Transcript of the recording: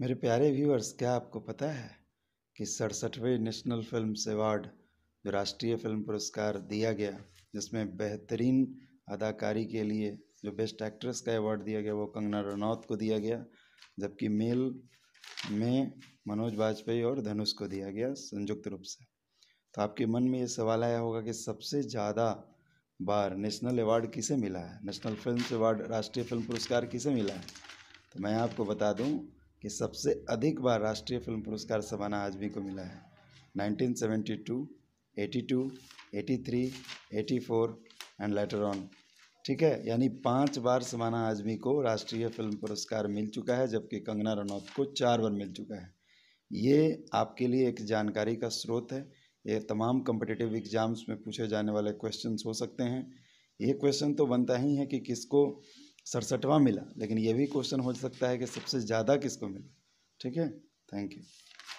मेरे प्यारे व्यूअर्स क्या आपको पता है कि सड़सठवें नेशनल फिल्म अवार्ड जो राष्ट्रीय फिल्म पुरस्कार दिया गया जिसमें बेहतरीन अदाकारी के लिए जो बेस्ट एक्ट्रेस का अवार्ड दिया गया वो कंगना रनौत को दिया गया जबकि मेल में मनोज वाजपेयी और धनुष को दिया गया संयुक्त रूप से तो आपके मन में ये सवाल आया होगा कि सबसे ज़्यादा बार नेशनल अवार्ड किसे मिला है नेशनल फिल्म अवार्ड राष्ट्रीय फिल्म पुरस्कार किसे मिला है तो मैं आपको बता दूं कि सबसे अधिक बार राष्ट्रीय फिल्म पुरस्कार सबाना आजमी को मिला है 1972, 82, 83, 84 एंड लेटर ऑन ठीक है यानी पांच बार सबाना आजमी को राष्ट्रीय फिल्म पुरस्कार मिल चुका है जबकि कंगना रनौत को चार बार मिल चुका है ये आपके लिए एक जानकारी का स्रोत है ये तमाम कम्पटिटिव एग्ज़ाम्स में पूछे जाने वाले क्वेश्चन हो सकते हैं ये क्वेश्चन तो बनता ही है कि किसको सड़सठवा मिला लेकिन ये भी क्वेश्चन हो सकता है कि सबसे ज़्यादा किसको मिला ठीक है थैंक यू